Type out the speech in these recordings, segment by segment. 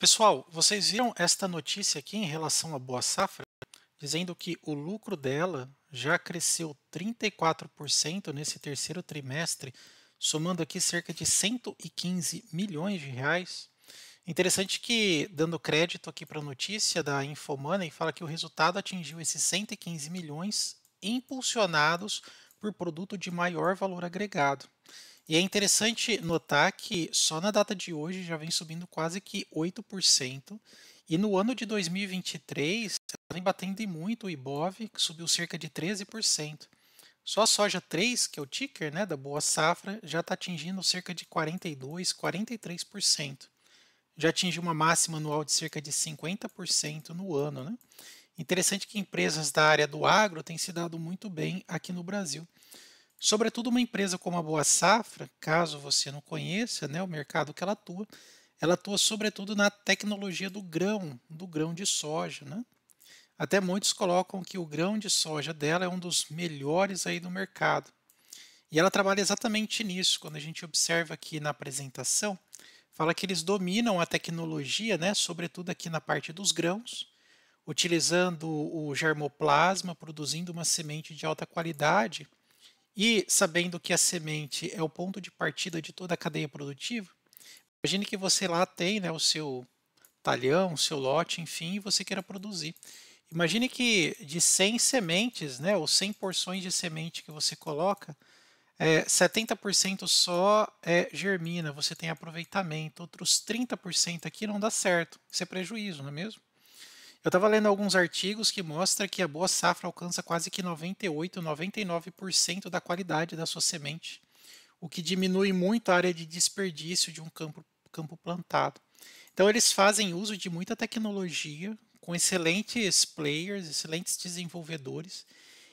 Pessoal, vocês viram esta notícia aqui em relação à Boa Safra, dizendo que o lucro dela já cresceu 34% nesse terceiro trimestre, somando aqui cerca de 115 milhões de reais. Interessante que, dando crédito aqui para a notícia da Infomoney, fala que o resultado atingiu esses 115 milhões impulsionados por produto de maior valor agregado. E é interessante notar que só na data de hoje já vem subindo quase que 8%, e no ano de 2023 vem batendo muito o Ibov, que subiu cerca de 13%. Só a soja 3, que é o ticker né, da boa safra, já está atingindo cerca de 42%, 43%. Já atingiu uma máxima anual de cerca de 50% no ano. Né? Interessante que empresas da área do agro têm se dado muito bem aqui no Brasil. Sobretudo uma empresa como a Boa Safra, caso você não conheça, né, o mercado que ela atua, ela atua sobretudo na tecnologia do grão, do grão de soja, né? Até muitos colocam que o grão de soja dela é um dos melhores aí do mercado. E ela trabalha exatamente nisso. Quando a gente observa aqui na apresentação, fala que eles dominam a tecnologia, né, sobretudo aqui na parte dos grãos, utilizando o germoplasma, produzindo uma semente de alta qualidade e sabendo que a semente é o ponto de partida de toda a cadeia produtiva, imagine que você lá tem né, o seu talhão, o seu lote, enfim, e você queira produzir. Imagine que de 100 sementes, né, ou 100 porções de semente que você coloca, é, eh, 70% só é, germina, você tem aproveitamento, outros 30% aqui não dá certo, isso é prejuízo, não é mesmo? Eu estava lendo alguns artigos que mostram que a boa safra alcança quase que 98, 99% da qualidade da sua semente, o que diminui muito a área de desperdício de um campo, campo plantado. Então eles fazem uso de muita tecnologia, com excelentes players, excelentes desenvolvedores,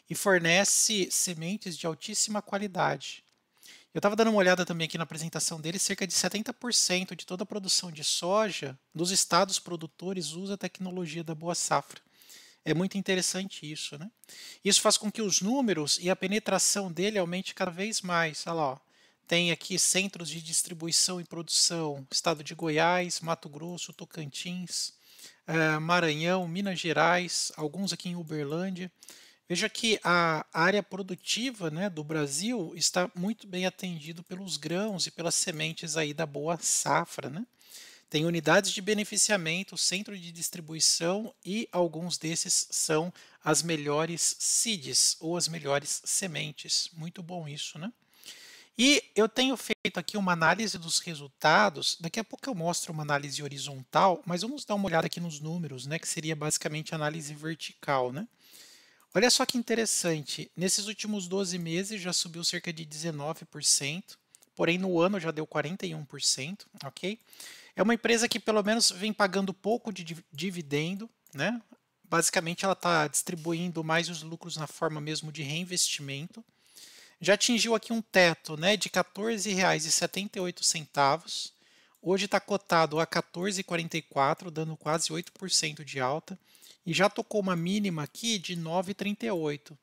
e fornece sementes de altíssima qualidade. Eu estava dando uma olhada também aqui na apresentação dele, cerca de 70% de toda a produção de soja dos estados produtores usa a tecnologia da boa safra. É muito interessante isso, né? Isso faz com que os números e a penetração dele aumente cada vez mais. Olha lá, ó. tem aqui centros de distribuição e produção, estado de Goiás, Mato Grosso, Tocantins, eh, Maranhão, Minas Gerais, alguns aqui em Uberlândia. Veja que a área produtiva né, do Brasil está muito bem atendido pelos grãos e pelas sementes aí da boa safra. Né? Tem unidades de beneficiamento, centro de distribuição e alguns desses são as melhores seeds ou as melhores sementes. Muito bom isso, né? E eu tenho feito aqui uma análise dos resultados. Daqui a pouco eu mostro uma análise horizontal, mas vamos dar uma olhada aqui nos números, né? Que seria basicamente análise vertical, né? Olha só que interessante, nesses últimos 12 meses já subiu cerca de 19%, porém no ano já deu 41%, ok? É uma empresa que pelo menos vem pagando pouco de dividendo, né? Basicamente ela está distribuindo mais os lucros na forma mesmo de reinvestimento. Já atingiu aqui um teto né, de R$ 14,78. Hoje está cotado a 14,44, dando quase 8% de alta e já tocou uma mínima aqui de 9,38.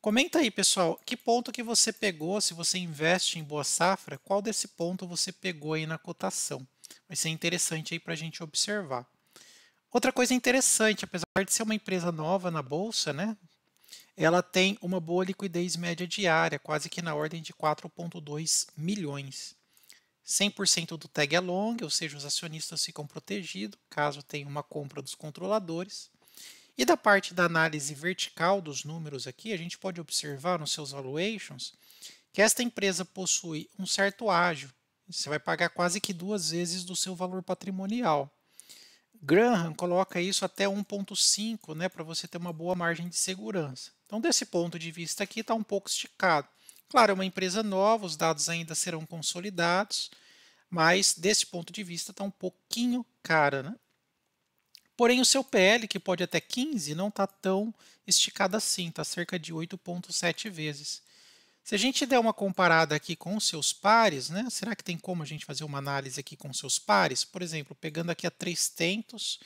Comenta aí, pessoal, que ponto que você pegou, se você investe em boa safra, qual desse ponto você pegou aí na cotação. Vai ser interessante aí para a gente observar. Outra coisa interessante, apesar de ser uma empresa nova na bolsa, né? Ela tem uma boa liquidez média diária, quase que na ordem de 4,2 milhões. 100% do tag é ou seja, os acionistas ficam protegidos caso tenha uma compra dos controladores. E da parte da análise vertical dos números aqui, a gente pode observar nos seus valuations que esta empresa possui um certo ágio. Você vai pagar quase que duas vezes do seu valor patrimonial. Graham coloca isso até 1,5 né, para você ter uma boa margem de segurança. Então, desse ponto de vista aqui, está um pouco esticado. Claro, é uma empresa nova, os dados ainda serão consolidados, mas desse ponto de vista está um pouquinho cara. Né? Porém, o seu PL, que pode até 15, não está tão esticado assim, está cerca de 8,7 vezes. Se a gente der uma comparada aqui com os seus pares, né, será que tem como a gente fazer uma análise aqui com os seus pares? Por exemplo, pegando aqui a 300,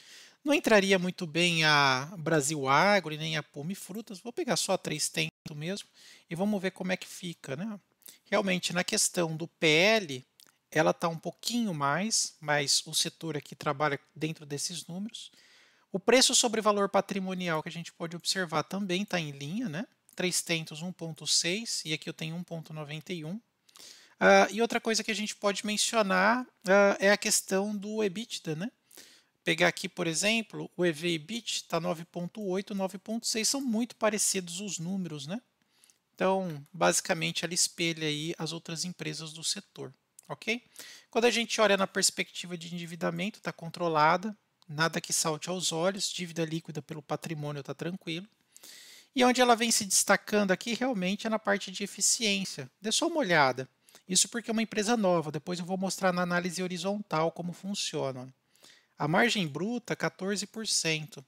não entraria muito bem a Brasil Agro e nem a Pume Frutas. Vou pegar só a 300 mesmo e vamos ver como é que fica. Né? Realmente, na questão do PL, ela está um pouquinho mais, mas o setor aqui trabalha dentro desses números. O preço sobre valor patrimonial que a gente pode observar também está em linha, né? 3 tentos 1.6 e aqui eu tenho 1.91. Uh, ah, e outra coisa que a gente pode mencionar uh, é a questão do EBITDA, né? Pegar aqui, por exemplo, o EV EBIT está 9.8, 9.6, são muito parecidos os números, né? Então, basicamente, ela espelha aí as outras empresas do setor ok? Quando a gente olha na perspectiva de endividamento, está controlada, nada que salte aos olhos, dívida líquida pelo patrimônio está tranquilo. E onde ela vem se destacando aqui realmente é na parte de eficiência. Dê só uma olhada. Isso porque é uma empresa nova, depois eu vou mostrar na análise horizontal como funciona. A margem bruta, 14%.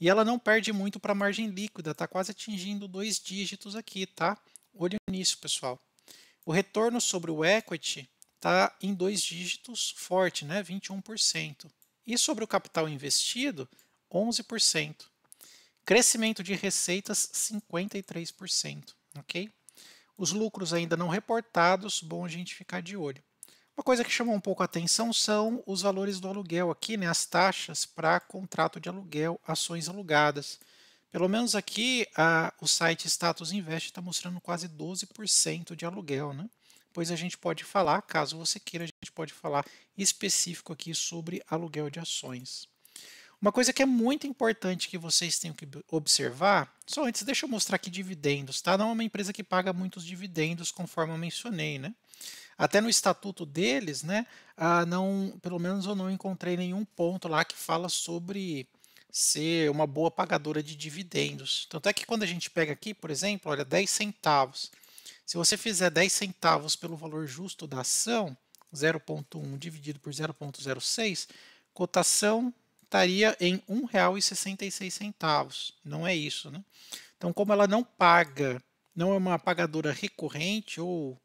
E ela não perde muito para a margem líquida, está quase atingindo dois dígitos aqui, tá? Olho nisso, pessoal. O retorno sobre o equity está em dois dígitos forte, né? 21%. E sobre o capital investido, 11%. Crescimento de receitas, 53%. Ok? Os lucros ainda não reportados, bom a gente ficar de olho. Uma coisa que chamou um pouco a atenção são os valores do aluguel aqui, né, as taxas para contrato de aluguel, ações alugadas. Pelo menos aqui a, o site Status Invest está mostrando quase 12% de aluguel. Né? pois a gente pode falar, caso você queira, a gente pode falar específico aqui sobre aluguel de ações. Uma coisa que é muito importante que vocês tenham que observar, só antes deixa eu mostrar aqui dividendos, tá? Não é uma empresa que paga muitos dividendos, conforme eu mencionei, né? Até no estatuto deles, né? Ah, não, pelo menos eu não encontrei nenhum ponto lá que fala sobre ser uma boa pagadora de dividendos. Tanto é que quando a gente pega aqui, por exemplo, olha, 10 centavos. Se você fizer 10 centavos pelo valor justo da ação, 0,1 dividido por 0,06, cotação estaria em R$ 1,66. Não é isso, né? Então, como ela não paga, não é uma pagadora recorrente ou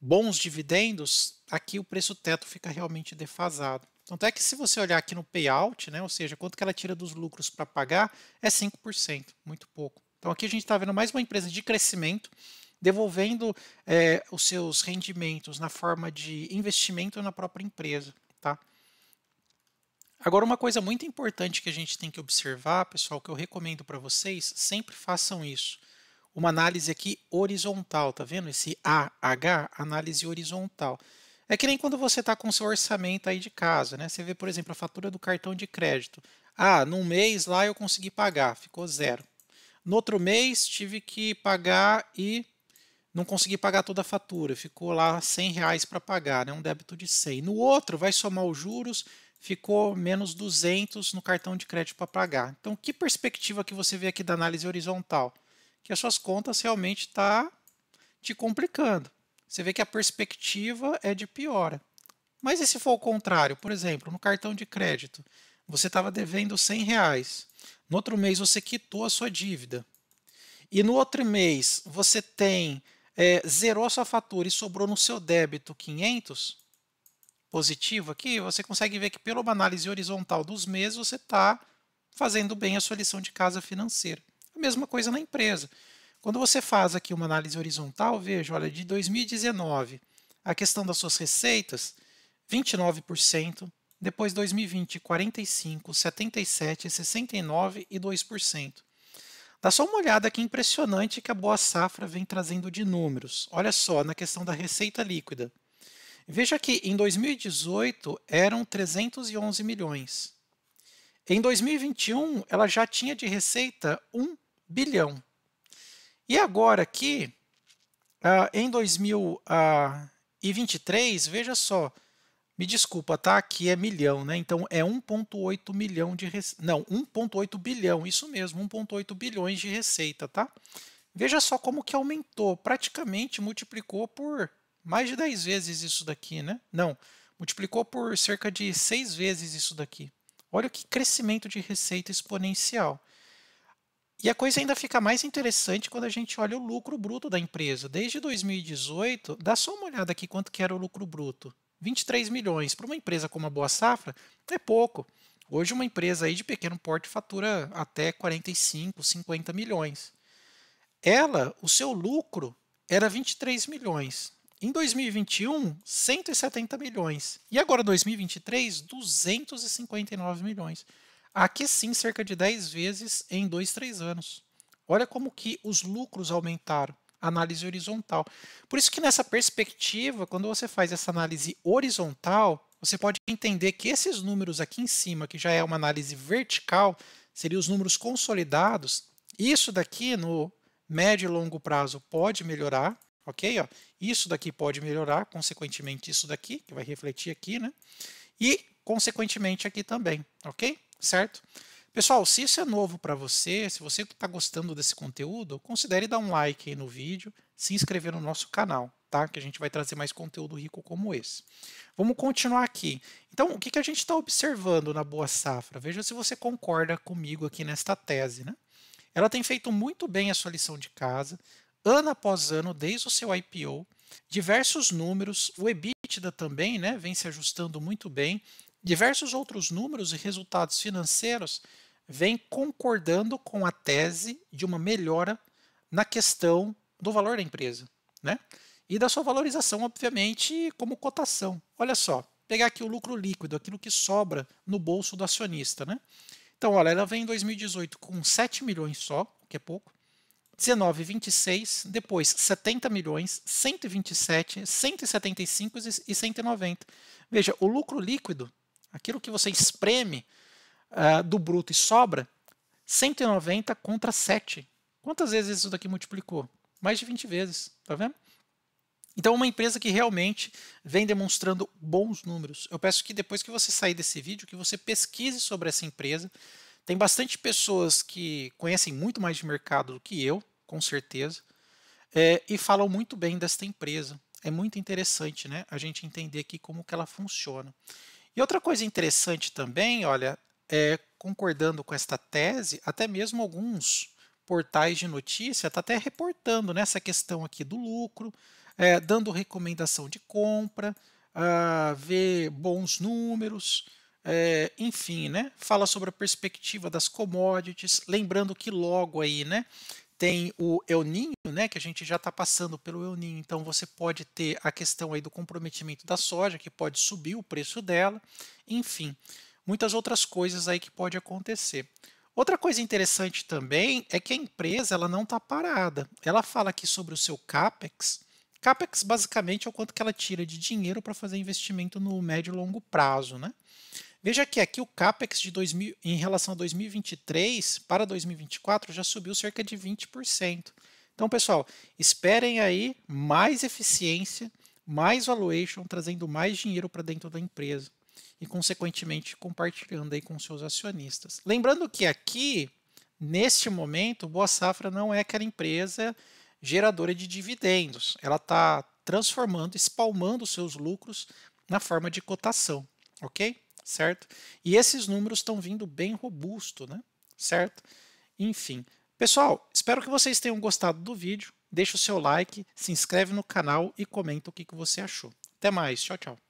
bons dividendos, aqui o preço teto fica realmente defasado. Tanto é que se você olhar aqui no payout, né, ou seja, quanto que ela tira dos lucros para pagar, é 5%, muito pouco. Então aqui a gente está vendo mais uma empresa de crescimento, devolvendo é, os seus rendimentos na forma de investimento na própria empresa. Tá? Agora, uma coisa muito importante que a gente tem que observar, pessoal, que eu recomendo para vocês, sempre façam isso. Uma análise aqui horizontal, tá vendo? Esse AH, análise horizontal. É que nem quando você está com seu orçamento aí de casa, né? Você vê, por exemplo, a fatura do cartão de crédito. Ah, num mês lá eu consegui pagar, ficou zero. No outro mês tive que pagar e não consegui pagar toda a fatura, ficou lá 100 reais para pagar, né, um débito de 100. No outro, vai somar os juros, ficou menos 200 no cartão de crédito para pagar. Então, que perspectiva que você vê aqui da análise horizontal? Que as suas contas realmente está te complicando. Você vê que a perspectiva é de piora. Mas e se for o contrário? Por exemplo, no cartão de crédito, você estava devendo 100 reais. No outro mês, você quitou a sua dívida. E no outro mês, você tem é, zerou sua fatura e sobrou no seu débito 500 positivo aqui, você consegue ver que pela uma análise horizontal dos meses você está fazendo bem a sua lição de casa financeira. A mesma coisa na empresa. Quando você faz aqui uma análise horizontal, veja, olha, de 2019, a questão das suas receitas, 29%, depois 2020, 45, 77, 69 e 2%. Dá só uma olhada que é impressionante que a Boa Safra vem trazendo de números. Olha só, na questão da receita líquida. Veja que em 2018 eram 311 milhões. Em 2021, ela já tinha de receita 1 bilhão. E agora aqui, ah, em 2023, ah, veja só, me desculpa, tá? Aqui é milhão, né? Então é 1,8 milhão de não, 1,8 bilhão, isso mesmo, 1,8 bilhões de receita, tá? Veja só como que aumentou, praticamente multiplicou por mais de 10 vezes isso daqui, né? Não, multiplicou por cerca de 6 vezes isso daqui. Olha que crescimento de receita exponencial. E a coisa ainda fica mais interessante quando a gente olha o lucro bruto da empresa. Desde 2018, dá só uma olhada aqui quanto que era o lucro bruto. 23 milhões. Para uma empresa como a Boa Safra, é pouco. Hoje, uma empresa aí de pequeno porte fatura até 45, 50 milhões. Ela, o seu lucro era 23 milhões. Em 2021, 170 milhões. E agora, 2023, 259 milhões. Aqui sim, cerca de 10 vezes em 2, 3 anos. Olha como que os lucros aumentaram análise horizontal. Por isso que nessa perspectiva, quando você faz essa análise horizontal, você pode entender que esses números aqui em cima, que já é uma análise vertical, seriam os números consolidados. Isso daqui no médio e longo prazo pode melhorar, ok? Ó, isso daqui pode melhorar, consequentemente isso daqui, que vai refletir aqui, né? E consequentemente aqui também, ok? Certo? Pessoal, se isso é novo para você, se você está gostando desse conteúdo, considere dar um like aí no vídeo, se inscrever no nosso canal, tá? Que a gente vai trazer mais conteúdo rico como esse. Vamos continuar aqui. Então, o que, que a gente está observando na Boa Safra? Veja se você concorda comigo aqui nesta tese, né? Ela tem feito muito bem a sua lição de casa, ano após ano, desde o seu IPO, diversos números, o EBITDA também né, vem se ajustando muito bem, Diversos outros números e resultados financeiros vêm concordando com a tese de uma melhora na questão do valor da empresa, né? E da sua valorização, obviamente, como cotação. Olha só, pegar aqui o lucro líquido, aquilo que sobra no bolso do acionista, né? Então, olha, ela vem em 2018 com 7 milhões só, que é pouco. 19, 26, depois 70 milhões, 127, 175 e 190. Veja, o lucro líquido Aquilo que você espreme uh, do bruto e sobra, 190 contra 7. Quantas vezes isso daqui multiplicou? Mais de 20 vezes, tá vendo? Então, uma empresa que realmente vem demonstrando bons números. Eu peço que depois que você sair desse vídeo, que você pesquise sobre essa empresa. Tem bastante pessoas que conhecem muito mais de mercado do que eu, com certeza, é, e falam muito bem desta empresa. É muito interessante né, a gente entender aqui como que ela funciona. E outra coisa interessante também, olha, é, concordando com esta tese, até mesmo alguns portais de notícia estão tá até reportando nessa né, questão aqui do lucro, é, dando recomendação de compra, ah, ver bons números, é, enfim, né? Fala sobre a perspectiva das commodities, lembrando que logo aí, né? tem o El né, que a gente já está passando pelo El então você pode ter a questão aí do comprometimento da soja, que pode subir o preço dela, enfim, muitas outras coisas aí que pode acontecer. Outra coisa interessante também é que a empresa ela não está parada. Ela fala aqui sobre o seu CAPEX. CAPEX basicamente é o quanto que ela tira de dinheiro para fazer investimento no médio e longo prazo, né? Veja que aqui o CAPEX de 2000, em relação a 2023 para 2024 já subiu cerca de 20%. Então, pessoal, esperem aí mais eficiência, mais valuation, trazendo mais dinheiro para dentro da empresa e, consequentemente, compartilhando aí com seus acionistas. Lembrando que aqui, neste momento, Boa Safra não é aquela empresa geradora de dividendos. Ela está transformando, espalmando seus lucros na forma de cotação, ok? certo? E esses números estão vindo bem robusto, né? Certo? Enfim, pessoal, espero que vocês tenham gostado do vídeo. Deixa o seu like, se inscreve no canal e comenta o que, que você achou. Até mais, tchau, tchau.